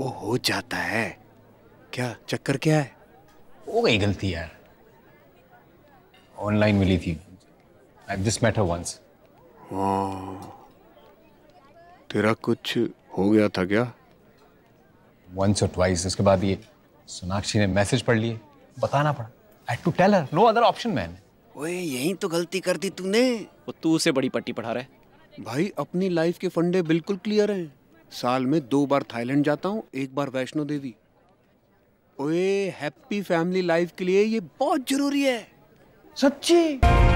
वो हो जाता है क्या चक्कर क्या है हो गई गलती यार ऑनलाइन मिली थी I just met her once तेरा कुछ हो गया था क्या वंस और ट्वाइस उसके बाद ये सोनाक्षी ने मैसेज पढ़ लिए बताना पड़ा I to tell her no other option man ओए यही तो गलती कर दी तूने वो तू उसे बड़ी पट्टी पढ़ा रहा है भाई अपनी लाइफ के फंडे बिल्कुल क्लियर हैं साल में दो बार थाईलैंड जाता हूँ एक बार वैष्णो देवी ओए हैप्पी फैमिली लाइफ के लिए ये बहुत जरूरी है सच्ची